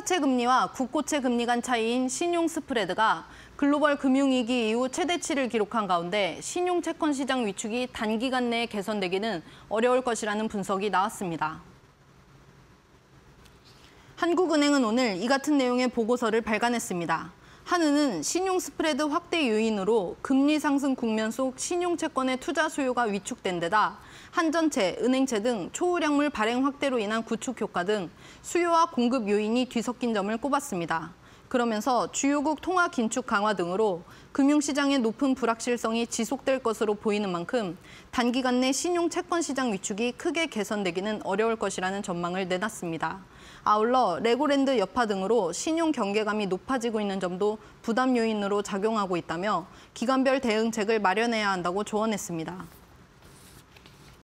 국사채 금리와 국고채 금리 간 차이인 신용 스프레드가 글로벌 금융위기 이후 최대치를 기록한 가운데 신용 채권 시장 위축이 단기간 내에 개선되기는 어려울 것이라는 분석이 나왔습니다. 한국은행은 오늘 이 같은 내용의 보고서를 발간했습니다. 한은은 신용 스프레드 확대 요인으로 금리 상승 국면 속 신용 채권의 투자 수요가 위축된 데다 한전채, 은행채 등 초우량물 발행 확대로 인한 구축 효과 등 수요와 공급 요인이 뒤섞인 점을 꼽았습니다. 그러면서 주요국 통화 긴축 강화 등으로 금융시장의 높은 불확실성이 지속될 것으로 보이는 만큼 단기간 내 신용 채권 시장 위축이 크게 개선되기는 어려울 것이라는 전망을 내놨습니다. 아울러 레고랜드 여파 등으로 신용 경계감이 높아지고 있는 점도 부담 요인으로 작용하고 있다며 기관별 대응책을 마련해야 한다고 조언했습니다.